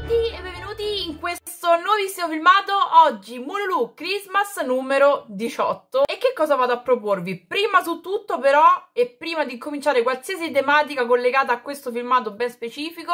tutti e benvenuti in questo nuovissimo filmato oggi Mululu Christmas numero 18 e che cosa vado a proporvi? Prima su tutto però e prima di cominciare qualsiasi tematica collegata a questo filmato ben specifico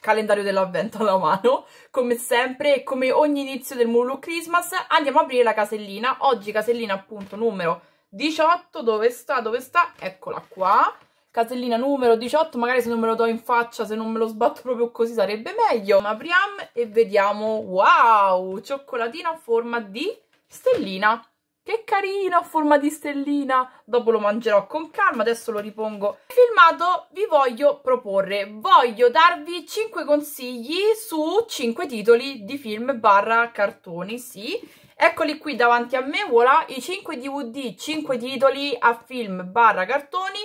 calendario dell'avvento alla mano come sempre e come ogni inizio del Mululu Christmas andiamo a aprire la casellina oggi casellina appunto numero 18 dove sta? dove sta? eccola qua casellina numero 18, magari se non me lo do in faccia, se non me lo sbatto proprio così sarebbe meglio. Ma apriamo e vediamo, wow, cioccolatina a forma di stellina. Che carino a forma di stellina! Dopo lo mangerò con calma, adesso lo ripongo. Il filmato vi voglio proporre, voglio darvi 5 consigli su 5 titoli di film barra cartoni, sì. Eccoli qui davanti a me, voilà, i 5 DVD, 5 titoli a film barra cartoni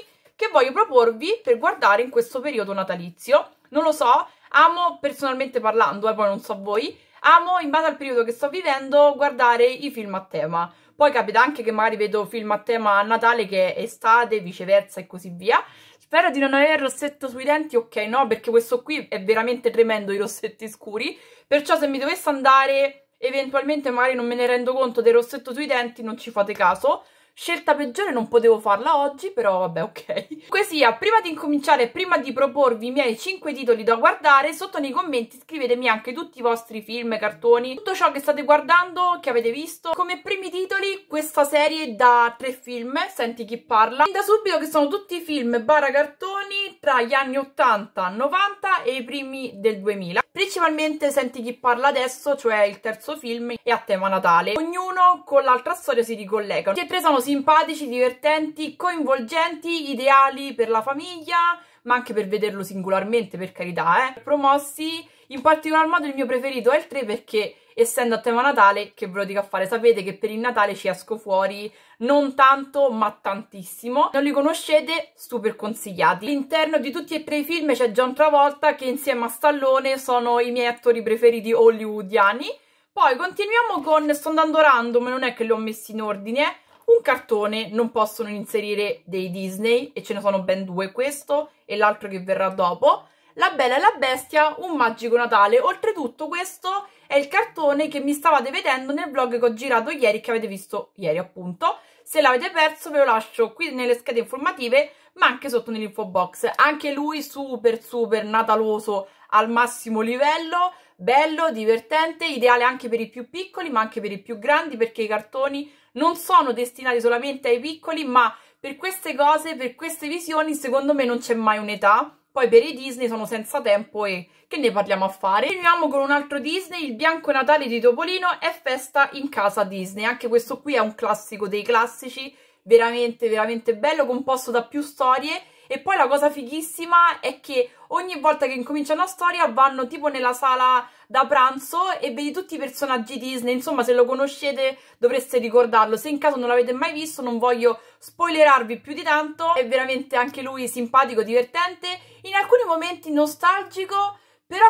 che voglio proporvi per guardare in questo periodo natalizio. Non lo so, amo personalmente parlando, eh, poi non so voi, amo in base al periodo che sto vivendo guardare i film a tema. Poi capita anche che magari vedo film a tema a Natale che è estate, viceversa e così via. Spero di non avere il rossetto sui denti, ok no, perché questo qui è veramente tremendo, i rossetti scuri. Perciò se mi dovesse andare, eventualmente magari non me ne rendo conto del rossetto sui denti, non ci fate caso. Scelta peggiore non potevo farla oggi, però vabbè, ok. Così, ah, prima di incominciare, prima di proporvi i miei 5 titoli da guardare, sotto nei commenti scrivetemi anche tutti i vostri film, cartoni, tutto ciò che state guardando, che avete visto. Come primi titoli, questa serie da tre film, Senti chi parla. Fin da subito che sono tutti film barra cartoni tra gli anni 80, 90 e i primi del 2000. Principalmente Senti chi parla adesso, cioè il terzo film, è a tema natale. Ognuno con l'altra storia si ricollega. Tutti e tre sono simpatici, divertenti, coinvolgenti, ideali per la famiglia, ma anche per vederlo singolarmente, per carità, eh. Promossi, in particolar modo il mio preferito è il 3 perché essendo a tema Natale, che ve lo dico a fare, sapete che per il Natale ci esco fuori non tanto ma tantissimo. Non li conoscete? Super consigliati. All'interno di tutti e tre i film c'è John Travolta che insieme a Stallone sono i miei attori preferiti hollywoodiani. Poi continuiamo con, sto andando random, non è che li ho messi in ordine, un cartone non possono inserire dei Disney e ce ne sono ben due, questo e l'altro che verrà dopo. La Bella e la Bestia, un magico Natale. Oltretutto questo è il cartone che mi stavate vedendo nel vlog che ho girato ieri, che avete visto ieri appunto. Se l'avete perso ve lo lascio qui nelle schede informative, ma anche sotto nell'info box. Anche lui super super nataloso al massimo livello, bello, divertente, ideale anche per i più piccoli ma anche per i più grandi perché i cartoni non sono destinati solamente ai piccoli ma per queste cose, per queste visioni secondo me non c'è mai un'età poi per i Disney sono senza tempo e che ne parliamo a fare? Continuiamo con un altro Disney, il Bianco Natale di Topolino è festa in casa Disney, anche questo qui è un classico dei classici, veramente veramente bello, composto da più storie e poi la cosa fighissima è che ogni volta che incomincia una storia vanno tipo nella sala da pranzo e vedi tutti i personaggi Disney, insomma se lo conoscete dovreste ricordarlo, se in caso non l'avete mai visto non voglio spoilerarvi più di tanto, è veramente anche lui simpatico, divertente, in alcuni momenti nostalgico,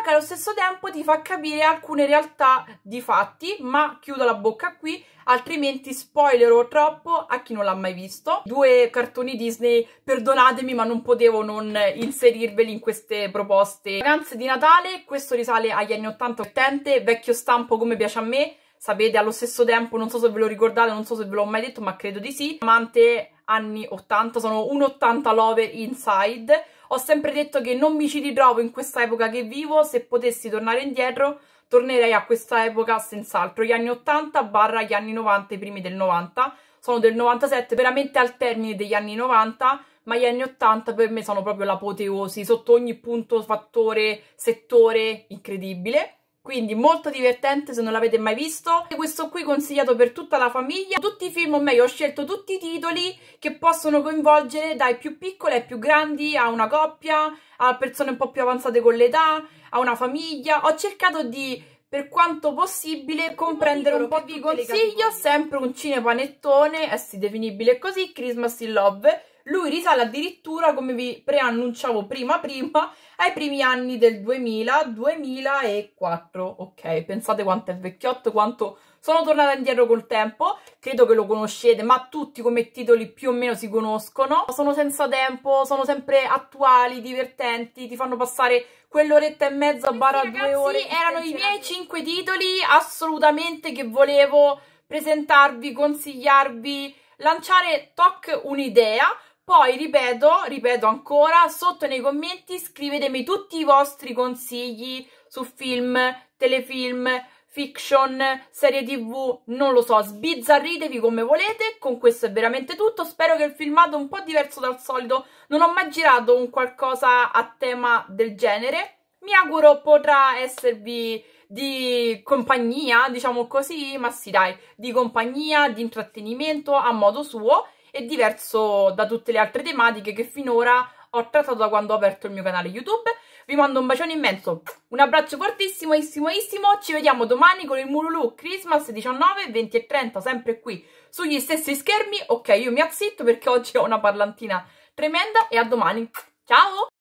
che allo stesso tempo ti fa capire alcune realtà di fatti, ma chiudo la bocca qui, altrimenti spoilerò troppo a chi non l'ha mai visto. Due cartoni Disney, perdonatemi, ma non potevo non inserirveli in queste proposte. Vacanze di Natale, questo risale agli anni 80-80, vecchio stampo come piace a me, sapete, allo stesso tempo, non so se ve lo ricordate, non so se ve l'ho mai detto, ma credo di sì. Amante anni 80, sono un 80 lover inside, ho sempre detto che non mi ci ritrovo in questa epoca che vivo, se potessi tornare indietro tornerei a questa epoca senz'altro, gli anni 80 barra gli anni 90, i primi del 90, sono del 97, veramente al termine degli anni 90, ma gli anni 80 per me sono proprio l'apoteosi, sotto ogni punto, fattore, settore, incredibile quindi molto divertente se non l'avete mai visto e questo qui consigliato per tutta la famiglia tutti i film, o meglio ho scelto tutti i titoli che possono coinvolgere dai più piccoli ai più grandi a una coppia, a persone un po' più avanzate con l'età, a una famiglia ho cercato di per quanto possibile comprendere un po' di consiglio sempre un cinepanettone, è si definibile così, Christmas in Love lui risale addirittura, come vi preannunciavo prima prima, ai primi anni del 2000, 2004. Ok, pensate quanto è vecchiotto, quanto sono tornata indietro col tempo, credo che lo conoscete, ma tutti come titoli più o meno si conoscono. Sono senza tempo, sono sempre attuali, divertenti, ti fanno passare quell'oretta e mezza, eh barra due ore. Erano i miei cinque titoli assolutamente che volevo presentarvi, consigliarvi, lanciare toc un'idea poi ripeto, ripeto ancora, sotto nei commenti scrivetemi tutti i vostri consigli su film, telefilm, fiction, serie tv, non lo so, sbizzarritevi come volete, con questo è veramente tutto, spero che il filmato un po' diverso dal solito, non ho mai girato un qualcosa a tema del genere, mi auguro potrà esservi di compagnia, diciamo così, ma sì dai, di compagnia, di intrattenimento a modo suo è diverso da tutte le altre tematiche che finora ho trattato da quando ho aperto il mio canale YouTube. Vi mando un bacione immenso, un abbraccio fortissimo, issimo, issimo. Ci vediamo domani con il Murulu Christmas 19, 20 e 30, sempre qui sugli stessi schermi. Ok, io mi azzitto perché oggi ho una parlantina tremenda e a domani. Ciao!